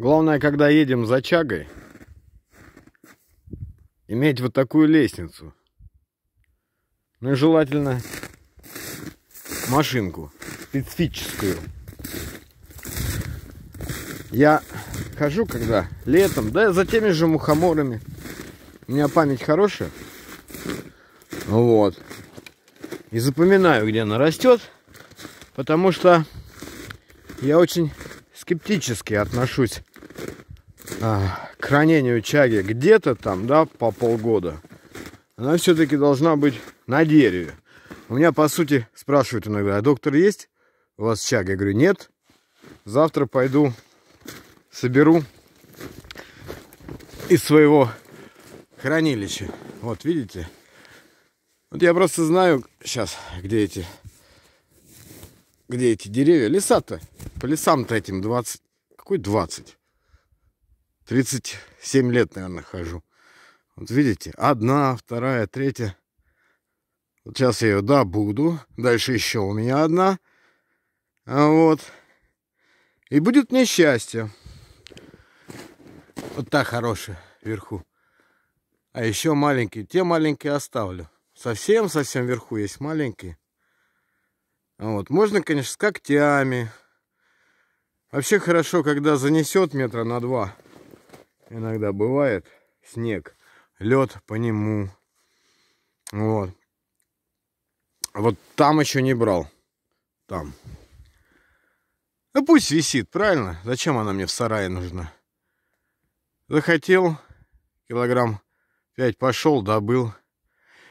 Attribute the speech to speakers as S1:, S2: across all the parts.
S1: Главное, когда едем за чагой, иметь вот такую лестницу. Ну и желательно машинку специфическую. Я хожу, когда летом, да за теми же мухоморами. У меня память хорошая. Вот. И запоминаю, где она растет, потому что я очень скептически отношусь а, к хранению чаги где-то там, да, по полгода, она все-таки должна быть на дереве. У меня, по сути, спрашивают иногда, а доктор есть у вас чага? Я говорю, нет. Завтра пойду соберу из своего хранилища. Вот, видите? Вот я просто знаю сейчас, где эти где эти деревья. Леса-то, по лесам-то этим 20... Какой 20? 37 лет, наверное, хожу. Вот видите, одна, вторая, третья. Вот сейчас я ее добуду. Дальше еще у меня одна. А вот. И будет мне счастье. Вот та хорошая вверху. А еще маленькие. Те маленькие оставлю. Совсем-совсем вверху есть маленькие. А вот. Можно, конечно, с когтями. Вообще хорошо, когда занесет метра на два иногда бывает снег, лед по нему. Вот. Вот там еще не брал. Там. ну пусть висит, правильно? Зачем она мне в сарае нужна? Захотел, килограмм 5 пошел, добыл.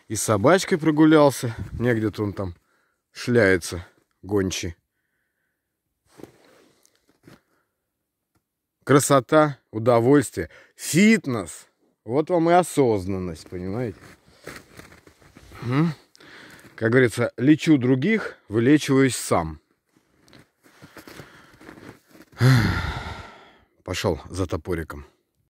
S1: И с собачкой прогулялся. Мне где-то он там шляется, гончий. красота, удовольствие, фитнес. Вот вам и осознанность, понимаете? Как говорится, лечу других, вылечиваюсь сам. Пошел за топориком.